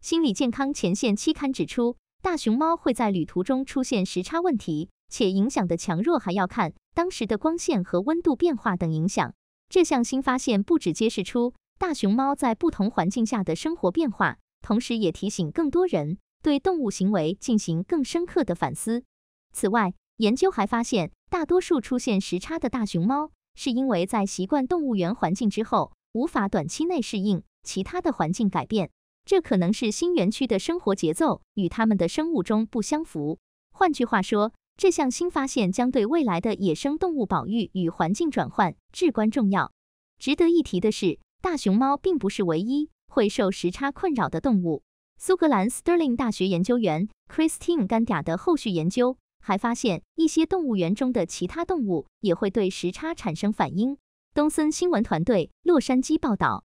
心理健康前线期刊指出，大熊猫会在旅途中出现时差问题，且影响的强弱还要看当时的光线和温度变化等影响。这项新发现不止揭示出大熊猫在不同环境下的生活变化，同时也提醒更多人对动物行为进行更深刻的反思。此外，研究还发现，大多数出现时差的大熊猫是因为在习惯动物园环境之后，无法短期内适应其他的环境改变。这可能是新园区的生活节奏与它们的生物钟不相符。换句话说，这项新发现将对未来的野生动物保育与环境转换至关重要。值得一提的是，大熊猫并不是唯一会受时差困扰的动物。苏格兰 Stirling 大学研究员 Christine 甘嗲的后续研究还发现，一些动物园中的其他动物也会对时差产生反应。东森新闻团队洛杉矶报道。